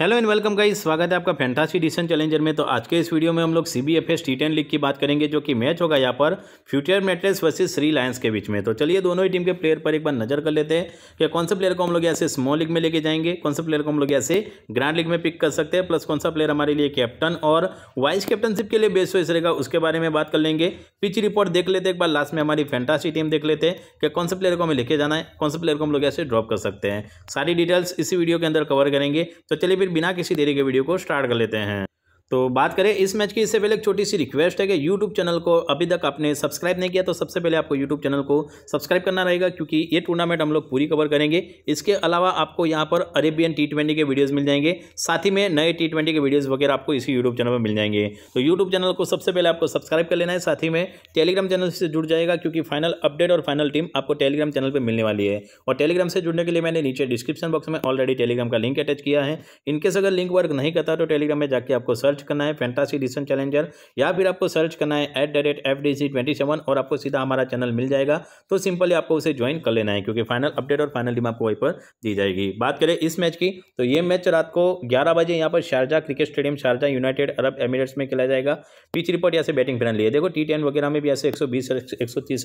hello and welcome guys स्वागत है आपका फैंटासी डिसन चैलेंजर में तो आज के इस वीडियो में हम लोग C B F S T ten league की बात करेंगे जो कि मैच होगा यहाँ पर future metals versus Sri lions के बीच में तो चलिए दोनों ही टीम के प्लेयर पर एक बार नजर कर लेते हैं कि कौन से प्लेयर को हम लोग ऐसे स्मॉल लीग में लेके जाएंगे कौन से प्लेयर को हम लोग ऐसे ग्रांड लीग में पिक कर सकते हैं प्लस कौन सा प्लेयर हमारे लिए कैप्टन और वाइस कैप्टनशिप के लिए बेस्ट वॉइस रहेगा उसके बारे में बात कर लेंगे पिच रिपोर्ट देख लेते हैं एक बार लास्ट में हमारी फैंटासी टीम देख लेते हैं कि कौन से प्लेयर को हमें लेके जाना है कौन से प्लेयर को हम लोग ऐसे ड्रॉप कर सकते हैं सारी डिटेल्स इसी वीडियो के अंदर कवर करेंगे तो चलिए फिर बिना किसी देरी के वीडियो को स्टार्ट कर लेते हैं तो बात करें इस मैच की इससे पहले एक छोटी सी रिक्वेस्ट है कि यूट्यूब चैनल को अभी तक आपने सब्सक्राइब नहीं किया तो सबसे पहले आपको यूट्यूब चैनल को सब्सक्राइब करना रहेगा क्योंकि ये टूर्नामेंट हम लोग पूरी कवर करेंगे इसके अलावा आपको यहाँ पर अरेबियन टी ट्वेंटी के वीडियोज़ मिल जाएंगे साथ ही में नए टी ट्वेंटी के वीडियोज़ वगैरह आपको इसी यूट्यूब चैनल पर मिल जाएंगे तो यूट्यूब चैनल को सबसे पहले आपको सब्सक्राइब कर लेना है साथ ही में टेलीग्राम चैनल से जुड़ जाएगा क्योंकि फाइनल अपडेट और फाइनल टीम आपको टेलीग्राम चैनल पर मिलने वाली है और टेलीग्राम से जुड़ने के लिए मैंने नीचे डिस्क्रिप्शन बॉक्स में ऑलरेडी टेलीग्राम का लिंक अटैच किया है इनकेस अगर लिंक वर्क नहीं करता तो टेलीग्राम में जाकर आपको सर्च सर्च करना है फैंटासी डिसन चैलेंजर या फिर आपको सर्च करना है at the rate F D C twenty seven और आपको सीधा हमारा चैनल मिल जाएगा तो सिंपली आपको उसे ज्वाइन कर लेना है क्योंकि फाइनल अपडेट और फाइनल टीम आपको वहीं पर दी जाएगी बात करें इस मैच की तो ये मैच रात को ग्यारह बजे यहाँ पर Sharjah cricket stadium Sharjah United Arab Emirates में खेला जाएगा पिच रिपोर्ट यहाँ से बैटिंग प्लान लिए देखो टी वगैरह में भी ऐसे एक सौ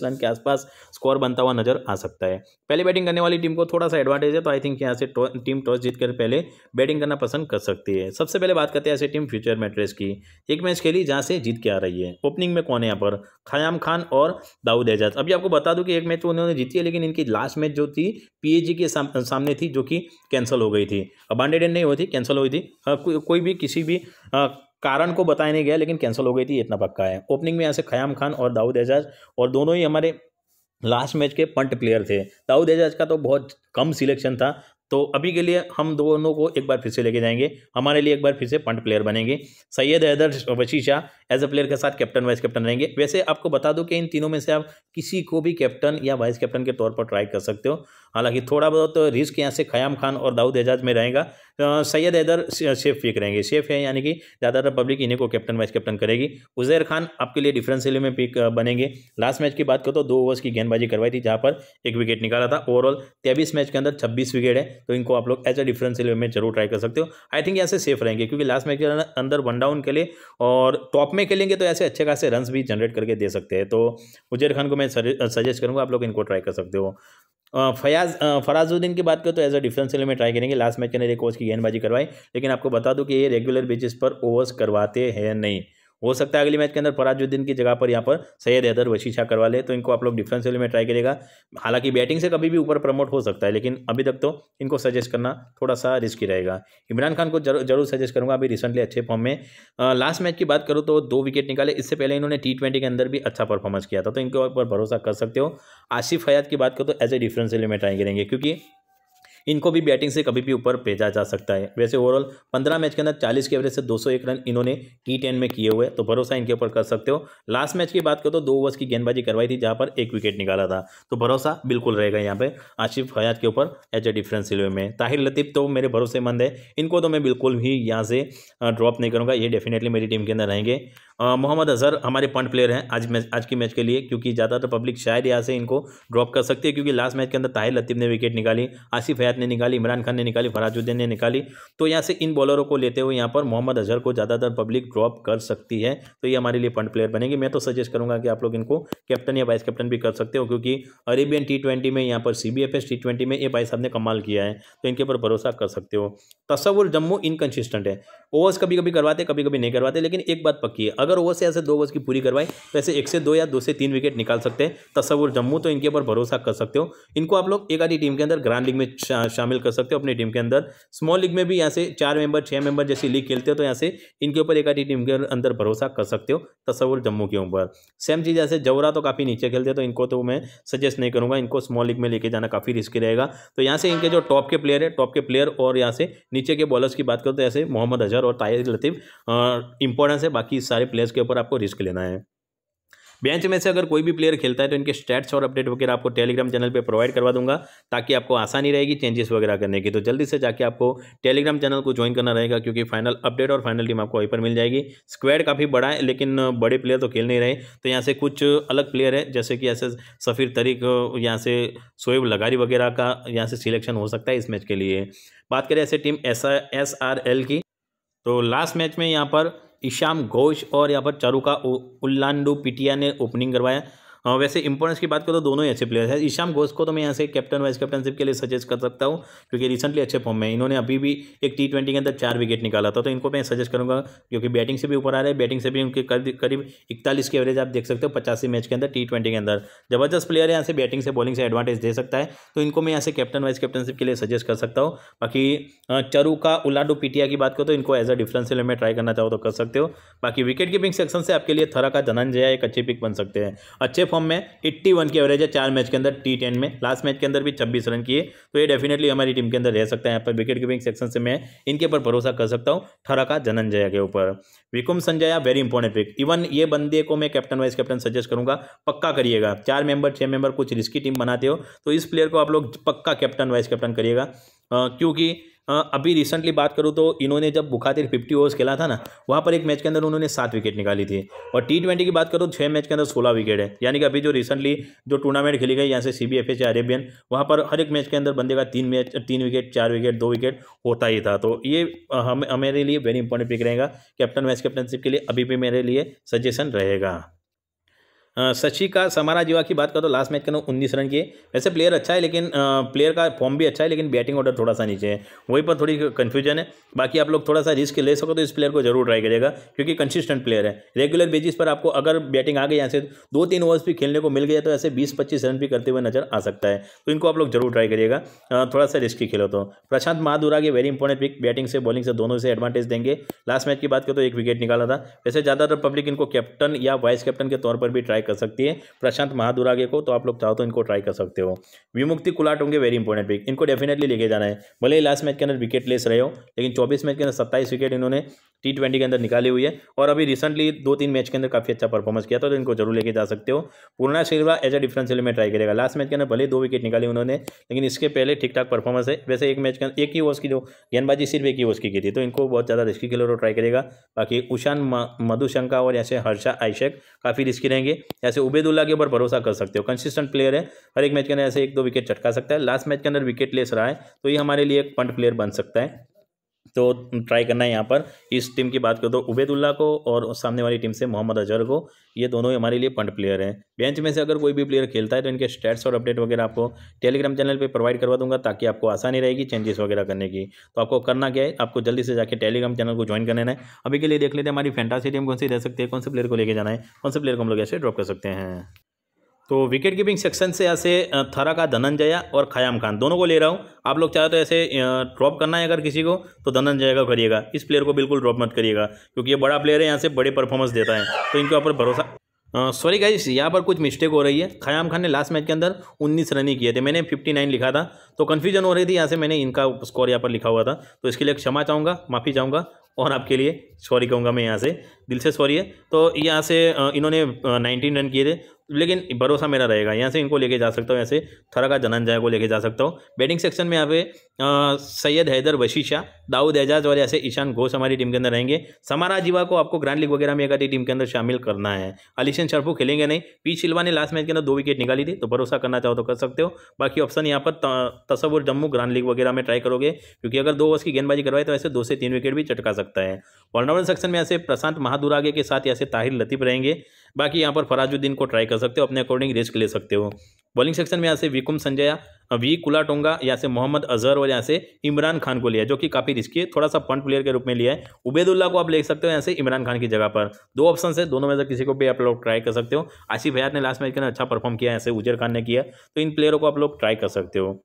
रन के आसपास स्कोर बनता हुआ नजर आ सकता है पहले बैटिंग करने वाली टीम को थोड़ा सा एडवांटेज है तो आई थिंक यहाँ से टीम टॉस जीतकर पहले बैटिंग करना पसंद कर सकती है सबसे पहले बात करते हैं ऐसे टीम फ्यूचर मैट्रेस की एक मैच खेली जहाँ से जीत के आ रही है ओपनिंग में कौन है यहाँ पर खयाम खान और दाऊद एजाज अभी आपको बता दूं कि एक मैच तो उन्होंने जीती है लेकिन इनकी लास्ट मैच जो थी पीएजी के साम, सामने थी जो कि कैंसिल हो गई थी अबांडेडेड नहीं हुई थी कैंसिल हुई थी को, कोई भी किसी भी आ, कारण को बताया नहीं गया लेकिन कैंसिल हो गई थी इतना पक्का है ओपनिंग में यहाँ से खयाम खान और दाऊद एजाज और दोनों ही हमारे लास्ट मैच के पंट प्लेयर थे दाऊद एजाज का तो बहुत कम सिलेक्शन था तो अभी के लिए हम दोनों को एक बार फिर से लेके जाएंगे हमारे लिए एक बार फिर से पंट प्लेयर बनेंगे सैयद हैदर वशी शाह एज अ प्लेयर के साथ कैप्टन वाइस कैप्टन रहेंगे वैसे आपको बता दूं कि इन तीनों में से आप किसी को भी कैप्टन या वाइस कैप्टन के तौर पर ट्राई कर सकते हो हालांकि थोड़ा बहुत रिस्क यहाँ से खयाम खान और दाऊद एजाज में रहेगा सैयद हैदर शेफ पिक रहेंगे शेफ है यानी कि ज़्यादातर पब्लिक इन्हीं को कैप्टन वाइस कैप्टन करेगी उजैर खान आपके लिए डिफरेंशियल में पिक बनेंगे लास्ट मैच की बात करो तो दो ओवर्स की गेंदबाजी करवाई थी जहाँ पर एक विकेट निकाला था ओवरऑल तेईस मैच के अंदर छब्बीस विकेट है तो इनको आप लोग एज अ डिफरेंशियल में जरूर ट्राई कर सकते हो आई थिंक यहाँ से सेफ रहेंगे क्योंकि लास्ट मैच के अंदर वन डाउन के लिए और टॉप में खेलेंगे तो ऐसे अच्छे खासे रन भी जनरेट करके दे सकते हैं तो उजैर खान को मैं सजेस्ट करूँगा आप लोग इनको ट्राई कर सकते हो फयाज फराजुद्दीन की बात करें तो एज अ डिफेंस में ट्राई करेंगे लास्ट मैच के अंदर एक ओवर्स की गेंदबाजी करवाई लेकिन आपको बता दूँ कि ये रेगुलर बेसिस पर ओवर्स करवाते हैं नहीं हो सकता है अगली मैच के अंदर फराजुद्दीन की जगह पर यहाँ पर सैयद हैदर वशी शाह करवा ले तो इनको आप लोग डिफेंस वाले में ट्राई करेगा हालांकि बैटिंग से कभी भी ऊपर प्रमोट हो सकता है लेकिन अभी तक तो इनको सजेस्ट करना थोड़ा सा रिस्की रहेगा इमरान खान को जरूर सजेस्ट करूँगा अभी रिसेंटली अच्छे फॉर्म में लास्ट मैच की बात करूँ तो दो विकेट निकाले इससे पहले इन्होंने टी के अंदर भी अच्छा परफॉर्मेंस किया था तो इनके ऊपर भरोसा कर सकते हो आसिफ हयात की बात करो तो एज ए डिफरेंस में ट्राई करेंगे क्योंकि इनको भी बैटिंग से कभी भी ऊपर भेजा जा सकता है वैसे ओवरऑल पंद्रह मैच के अंदर चालीस के एवरेज से दो रन इन्होंने टी टेन में किए हुए तो भरोसा इनके ऊपर कर सकते हो लास्ट मैच की बात करो तो दो ओवर्स की गेंदबाजी करवाई थी जहाँ पर एक विकेट निकाला था तो भरोसा बिल्कुल रहेगा यहाँ पर आशिफ हयात के ऊपर एज ए डिफरेंस सिलवे में ताहिर लतीफ़ तो मेरे भरोसेमंद है इनको तो मैं बिल्कुल भी यहाँ से ड्रॉप नहीं करूँगा ये डेफिनेटली मेरी टीम के अंदर रहेंगे मोहम्मद अजहर हमारे पंट प्लेयर हैं आज मैच आज की मैच के लिए क्योंकि ज़्यादातर पब्लिक शायद यहाँ से इनको ड्रॉप कर सकती है क्योंकि लास्ट मैच के अंदर ताहिर लतीफ़ ने विकेट निकाली आसिफ हयात ने निकाली इमरान खान ने निकाली फराजुद्दीन ने निकाली तो यहाँ से इन बॉलरों को लेते हुए यहाँ पर मोहम्मद अजहर को ज़्यादातर पब्लिक ड्रॉप कर सकती है तो ये हमारे लिए पंट प्लेयर बनेंगे मैं तो सजेस्ट करूँगा कि आप लोग इनको कैप्टन या वाइस कैप्टन भी कर सकते हो क्योंकि अरेबियन टी ट्वेंटी में यहाँ पर C B F S T twenty में ये भाई साहब ने कमाल किया है तो इनके ऊपर भरोसा कर सकते हो तस्वुर जम्मू इनकन्सिस्टेंट है ओवर्स कभी कभी करवाते कभी कभी नहीं करवाते लेकिन एक बात पक्की है अगर ओवर से ऐसे दो ओवर की पूरी करवाएं तो ऐसे एक से दो या दो से तीन विकेट निकाल सकते हैं तस्वुर जम्मू तो इनके ऊपर भरोसा कर सकते हो इनको आप लोग एक आधी टीम के अंदर ग्रांड लीग में शामिल कर सकते हो अपनी टीम के अंदर स्मॉल लीग में भी यहाँ से चार मेंबर छः मेंबर जैसी लीग खेलते हो तो यहाँ से इनके ऊपर एक आधी टीम के अंदर भरोसा कर सकते हो तस्वुर जम्मू के ऊपर सेम चीज़ ऐसे जवरा तो काफ़ी नीचे खेलते हैं तो इनको तो मैं सजेस्ट नहीं करूँगा इनको स्मॉल लीग में लेके जाना काफ़ी रिस्की रहेगा तो यहाँ से इनके जो टॉप के प्लेयर है टॉप के प्लेयर और यहाँ से नीचे के बॉलर्स की बात करो तो ऐसे मोहम्मद अजहर और ताहिर लतीफ़ इंपॉर्टेंस है बाकी सारे प्लेयर्स के ऊपर आपको रिस्क लेना है बेंच में से अगर कोई भी प्लेयर खेलता है तो इनके स्टैट्स और अपडेट वगैरह आपको टेलीग्राम चैनल पे प्रोवाइड करवा दूंगा ताकि आपको आसानी रहेगी चेंजेस वगैरह करने की तो जल्दी से जाके आपको टेलीग्राम चैनल को ज्वाइन करना रहेगा क्योंकि फाइनल अपडेट और फाइनल टीम आपको वहीं पर मिल जाएगी स्क्वाड काफ़ी बड़ा है लेकिन बड़े प्लेयर तो खेल नहीं रहे तो यहाँ से कुछ अलग प्लेयर है जैसे कि ऐसे सफ़ीर तरीक यहाँ से शोएब लगारी वगैरह का यहाँ से सिलेक्शन हो सकता है इस मैच के लिए बात करें ऐसे team S S R L की तो लास्ट मैच में यहाँ पर ईशाम घोष और यहाँ पर चारुका उल्लांडू पिटिया ने ओपनिंग करवाया और हाँ, वैसे इंपॉर्टेंस की बात करो तो दोनों ही अच्छे प्लेयर हैं ईशाम घोष को तो मैं यहाँ से कैप्टन वाइस कैप्टनशिप के लिए सजेस्ट कर सकता हूँ क्योंकि रिसेंटली अच्छे फॉर्म में इन्होंने अभी भी एक टी ट्वेंटी के अंदर चार विकेट निकाला था तो इनको मैं सजेस्ट करूँगा क्योंकि बैटिंग से भी ऊपर आ रहे हैं बैटिंग से भी उनके करीब इकतालीस की एवरेज आप देख सकते हो पचासी मैच के अंदर टी ट्वेंटी के अंदर जबरदस्त प्लेयर है यहाँ से बैटिंग से बॉलिंग से एडवांटेज दे सकता है तो इनको मैं यहाँ से कैप्टन वाइस कैप्टनशिप के लिए सजेस्ट कर सकता हूँ बाकी चरू का उलाडू पीटिया की बात करो तो इनको एज अ डिफरेंशियल में ट्राई करना चाहो तो कर सकते हो बाकी विकेट कीपिंग सेक्शन से आपके लिए थरा का धनंजय एक अच्छी पिक बन सकते हैं अच्छे फॉर्म में एट्टी वन की एवरेज है चार मैच के अंदर टी टेन में लास्ट मैच के अंदर भी छब्बीस रन किए तो ये डेफिनेटली हमारी टीम के अंदर रह सकता है यहाँ पर विकेट कीपिंग सेक्शन से मैं इनके ऊपर भरोसा कर सकता हूँ ठरका जनंजया के ऊपर Vikum Sanjaya very important pick even ये बंदे को मैं कैप्टन वाइस कैप्टन सजेस्ट करूँगा पक्का करिएगा चार मेंबर छः मेंबर कुछ रिस्की टीम बनाते हो तो इस प्लेयर को आप लोग पक्का कैप्टन वाइस कैप्टन करिएगा क्योंकि अभी रिसेंटली बात करूँ तो इन्होंने जब बुखातिर फिफ्टी ओवर्स खेला था ना वहाँ पर एक मैच के अंदर उन्होंने सात विकेट निकाली थी और टी ट्वेंटी की बात करूँ छः मैच के अंदर सोलह विकेट है यानी कि अभी जो रिसेंटली जो टूर्नामेंट खेली गई यहाँ से C B F H Arabian वहाँ पर हर एक मैच के अंदर बंदे का तीन मैच तीन विकेट चार विकेट दो विकेट होता ही था तो ये हम हमारे लिए वेरी इंपॉर्टेंट पिक रहेगा कैप्टन वाइस कैप्टनशिप के लिए अभी भी मेरे लिए सजेशन रहेगा शशि का समारा जीवा की बात करो तो लास्ट मैच के अंदर उन्नीस रन किए वैसे प्लेयर अच्छा है लेकिन प्लेयर का फॉर्म भी अच्छा है लेकिन बैटिंग ऑर्डर थोड़ा सा नीचे है वहीं पर थोड़ी कन्फ्यूजन है बाकी आप लोग थोड़ा सा रिस्क ले सको तो इस प्लेयर को जरूर ट्राई करिएगा क्योंकि कंसिस्टेंट प्लेयर है रेगुलर बेसिस पर आपको अगर बैटिंग आ गई यहाँ से दो तीन ओवर्स भी खेलने को मिल गया तो ऐसे बीस पच्चीस रन भी करते हुए नजर आ सकता है तो इनको आप लोग जरूर ट्राई करिएगा थोड़ा सा रिस्की खेलो तो प्रशांत महादुरा के वेरी इंपॉर्टेंट पिक बैटिंग से बॉलिंग से दोनों से एडवांटेज देंगे लास्ट मैच की बात करो तो एक विकेट निकाला था वैसे ज़्यादातर पब्लिक इनको कैप्टन या वाइस कैप्टन के तौर पर भी ट्राई ट्राई कर सकती है प्रशांत महादुरागे को तो आप लोग चाहो तो इनको ट्राई कर सकते हो विमुक्ति कुलाट होंगे वेरी इंपॉर्टेंट पिक इनको डेफिनेटली लेके जाना है भले ही लास्ट मैच के अंदर विकेट लेस रहे हो लेकिन चौबीस मैच के अंदर सत्ताईस विकेट इन्होंने टी ट्वेंटी के अंदर निकाली हुई है और अभी रिसेंटली दो तीन मैच के अंदर काफी अच्छा परफॉर्मेंस किया था तो इनको जरूर लेके जा सकते हो Poorna Silva as a differential में ट्राई करेगा लास्ट मैच के अंदर भले दो विकेट निकाले उन्होंने लेकिन इसके पहले ठीक ठाक परफॉर्मेंस है वैसे एक मैच के अंदर एक ही ओवर्स की जो गेंदबाजी सिर्फ एक ही ओवर्स की की थी तो इनको बहुत ज़्यादा रिस्की खिलाड़ियों ट्राई करेगा बाकी उशान मधुशंका और ऐसे हर्षा आयशक काफ़ी रिस्की रहेंगे ऐसे उबेदुल्ला के ऊपर भरोसा कर सकते हो कंसिस्टेंट प्लेयर है हर एक मैच के अंदर ऐसे एक दो विकेट चटका सकता है लास्ट मैच के अंदर विकेट लेस रहा है तो ये हमारे लिए एक पंट प्लेयर बन सकता है तो ट्राई करना है यहाँ पर इस टीम की बात करो तो उबैदुल्ला को और सामने वाली टीम से मोहम्मद अजहर को ये दोनों ही हमारे लिए पंट प्लेयर हैं बेंच में से अगर कोई भी प्लेयर खेलता है तो इनके स्टैट्स और अपडेट वगैरह आपको टेलीग्राम चैनल पे प्रोवाइड करवा दूंगा ताकि आपको आसानी रहेगी चेंजेस वगैरह करने की तो आपको करना क्या है आपको जल्दी से जाकर टेलीग्राम चैनल को ज्वाइन करना है अभी के लिए देख लेते हैं हमारी फैंटासी टीम कौन सी रह सकती है कौन से प्लेयर को लेकर जाना है कौन से प्लेयर को हम लोग ऐसे ड्रॉप कर सकते हैं तो विकेट कीपिंग सेक्शन से ऐसे थरा का धनंजया और खयाम खान दोनों को ले रहा हूँ आप लोग चाहे तो ऐसे ड्रॉप करना है अगर किसी को तो धनंजय का करिएगा इस प्लेयर को बिल्कुल ड्रॉप मत करिएगा क्योंकि ये बड़ा प्लेयर है यहाँ से बड़े परफॉर्मेंस देता है तो इनके ऊपर भरोसा सॉरी गाइस यहाँ पर कुछ मिस्टेक हो रही है खयाम खान ने लास्ट मैच के अंदर उन्नीस रन ही किए थे मैंने फिफ्टी लिखा था तो कन्फ्यूजन हो रही थी यहाँ से मैंने इनका स्कोर यहाँ पर लिखा हुआ था तो इसके लिए क्षमा चाहूँगा माफ़ी चाहूँगा और आपके लिए सॉरी कहूँगा मैं यहाँ से दिल से सॉरी है तो यहाँ से इन्होंने नाइनटीन रन किए थे लेकिन भरोसा मेरा रहेगा यहाँ से इनको लेके जा सकता हूँ यहाँ से थोड़ा का जनन को लेके जा सकता हूँ बैटिंग सेक्शन में यहाँ पे सैयद हैदर वशी शाह दाऊद एजाज और ऐसे ईशान घोष हमारी टीम के अंदर रहेंगे समारा जीवा को आपको ग्रैंड लीग वगैरह में एक आधी टीम के अंदर शामिल करना है अलीशन शर्फू खेलेंगे नहीं पी शिल्वा ने लास्ट मैच के अंदर दो विकेट निकाली थी तो भरोसा करना चाहो तो कर सकते हो बाकी ऑप्शन यहाँ पर तस्वुर जम्मू ग्रांड लीग वगैरह में ट्राई करोगे क्योंकि अगर दो ओवर्स की गेंदबाजी करवाए तो ऐसे दो से तीन विकेट भी चटका सकता है ऑलराउंडर सेक्शन में ऐसे प्रशांत महादुरागे के साथ ऐसे ताहिर लतीफ रहेंगे बाकी यहाँ पर फराजुद्दीन को ट्राई कर सकते हो अपने अकॉर्डिंग रिस्क ले सकते हो बॉलिंग सेक्शन में यहाँ से विकुम संजया वी कुलाटोंगा यहाँ से मोहम्मद अजहर और यहाँ से इमरान खान को लिया जो कि काफ़ी रिस्की है थोड़ा सा पंट प्लेयर के रूप में लिया है उबेदुल्ला को आप ले सकते हो यहाँ से इमरान खान की जगह पर दो ऑप्शन है दोनों में से किसी को भी आप लोग ट्राई कर सकते हो आसिफ हयात ने लास्ट मैच के अंदर अच्छा परफॉर्म किया यहाँ से उजर खान ने किया तो इन प्लेयरों को आप लोग ट्राई कर सकते हो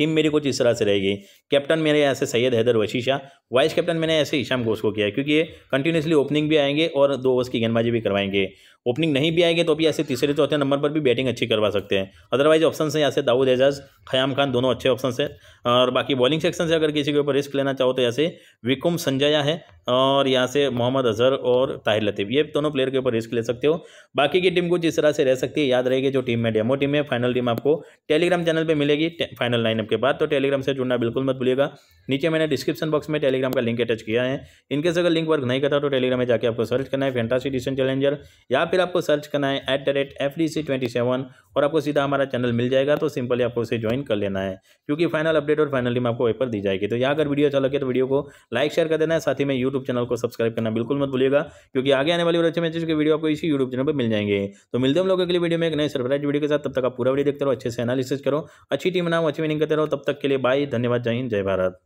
टीम मेरी कुछ इस तरह से रहेगी कैप्टन मेरे यहाँ से सैयद हैदर वशी शाह वाइस कैप्टन मैंने ऐसे ईशाम घोष को किया क्योंकि ये कंटिन्यूसली ओपनिंग भी आएंगे और दो ओवर्स की गेंदबाजी भी करवाएंगे ओपनिंग नहीं भी आएंगे तो भी ऐसे तीसरे चौथे नंबर पर भी बैटिंग अच्छी करवा सकते हैं अदरवाइज ऑप्शन है यहाँ से दाऊद एजाज खयाम खान दोनों अच्छे ऑप्शन है और बाकी बॉलिंग सेक्शन से अगर किसी के ऊपर रिस्क लेना चाहो तो यहाँ से विकुम संजया है और यहाँ से मोहम्मद अजहर और ताहिर लतीफ़ ये दोनों प्लेयर के ऊपर रिस्क ले सकते हो बाकी की टीम कुछ इस तरह से रह सकती है याद रहेगी जो टीम में डेमो टीम है फाइनल टीम आपको टेलीग्राम चैनल पर मिलेगी फाइनल लाइनअप के बाद तो टेलीग्राम से जुड़ना बिल्कुल मत भूलिएगा नीचे मैंने डिस्क्रिप्शन बॉक्स में टेलीग्राम का लिंक अटैच किया है इनकेस अगर लिंक वर्क नहीं करता तो टेलीग्राम में जाकर आपको सर्च करना है फैंटासी डिसन चैलेंजर या फिर आपको सर्च करना है एट और आपको सीधा हमारा चैनल मिल जाएगा तो सिंपली आपको उसे ज्वाइन कर लेना है क्योंकि फाइनल अपडेट और फाइनली में आपको पेपर दी जाएगी तो यहाँ अगर वीडियो अच्छा लगे तो वीडियो को लाइक शेयर कर देना है साथ ही में यूट्यूब चैनल को सब्सक्राइब करना बिल्कुल मत भूलिएगा क्योंकि आगे आने वाली और अच्छे मैचेस के वीडियो आपको इसी यूट्यूब चैनल पर मिल जाएंगे तो मिलते हम लोगों के लिए वीडियो में एक नए सरप्राइज वीडियो के साथ तब तक आप पूरा वीडियो देखते रहो अच्छे से एनालिसिस करो अच्छी टीम बनाओ अच्छी विनिंग करते रहो तब तक के लिए बाय धन्यवाद जय हिंद जय भारत